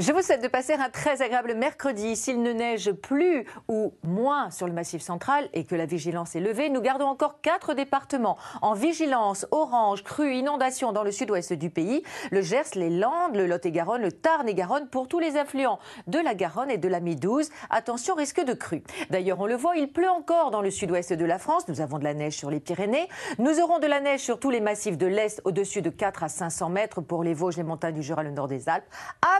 Je vous souhaite de passer un très agréable mercredi. S'il ne neige plus ou moins sur le massif central et que la vigilance est levée, nous gardons encore quatre départements en vigilance orange, crue, inondation dans le sud-ouest du pays, le Gers, les Landes, le Lot-et-Garonne, le Tarn-et-Garonne pour tous les affluents de la Garonne et de la Midouze. Attention, risque de crue. D'ailleurs, on le voit, il pleut encore dans le sud-ouest de la France. Nous avons de la neige sur les Pyrénées. Nous aurons de la neige sur tous les massifs de l'Est au-dessus de 4 à 500 mètres pour les Vosges, les montagnes du Jura, le nord des Alpes,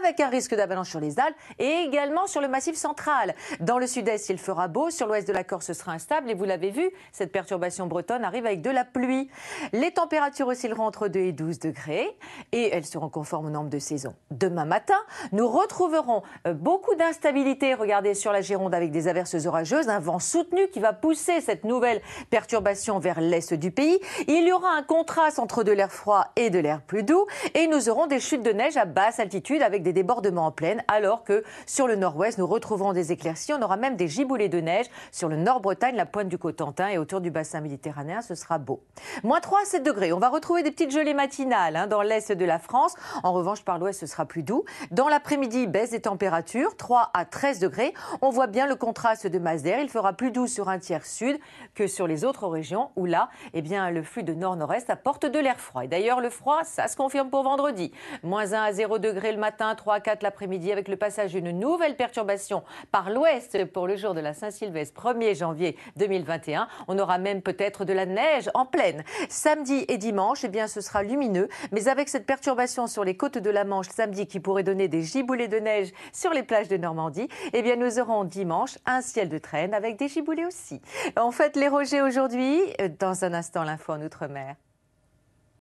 avec un risque que d'avalanche sur les Alpes et également sur le massif central. Dans le sud-est, il fera beau. Sur l'ouest de la Corse, ce sera instable. Et vous l'avez vu, cette perturbation bretonne arrive avec de la pluie. Les températures oscilleront entre 2 et 12 degrés et elles seront conformes au nombre de saisons. Demain matin, nous retrouverons euh, beaucoup d'instabilité. Regardez sur la Gironde avec des averses orageuses, un vent soutenu qui va pousser cette nouvelle perturbation vers l'est du pays. Il y aura un contraste entre de l'air froid et de l'air plus doux et nous aurons des chutes de neige à basse altitude avec des débordements en pleine alors que sur le nord-ouest, nous retrouverons des éclaircies. On aura même des giboulées de neige sur le nord-Bretagne, la pointe du Cotentin et autour du bassin méditerranéen. Ce sera beau. Moins 3 à 7 degrés. On va retrouver des petites gelées matinales hein, dans l'est de la France. En revanche, par l'ouest, ce sera plus doux. Dans l'après-midi, baisse des températures, 3 à 13 degrés. On voit bien le contraste de masse d'air, Il fera plus doux sur un tiers sud que sur les autres régions où là, eh bien, le flux de nord-nord-est apporte de l'air froid. Et d'ailleurs, le froid, ça se confirme pour vendredi. Moins 1 à 0 degrés le matin, 3 à 4 l'après-midi avec le passage d'une nouvelle perturbation par l'ouest pour le jour de la Saint-Sylvestre, 1er janvier 2021. On aura même peut-être de la neige en pleine. Samedi et dimanche, eh bien, ce sera lumineux, mais avec cette perturbation sur les côtes de la Manche samedi qui pourrait donner des giboulées de neige sur les plages de Normandie, eh bien, nous aurons dimanche un ciel de traîne avec des giboulées aussi. En fait, les rogers aujourd'hui. Euh, dans un instant, l'info en Outre-mer.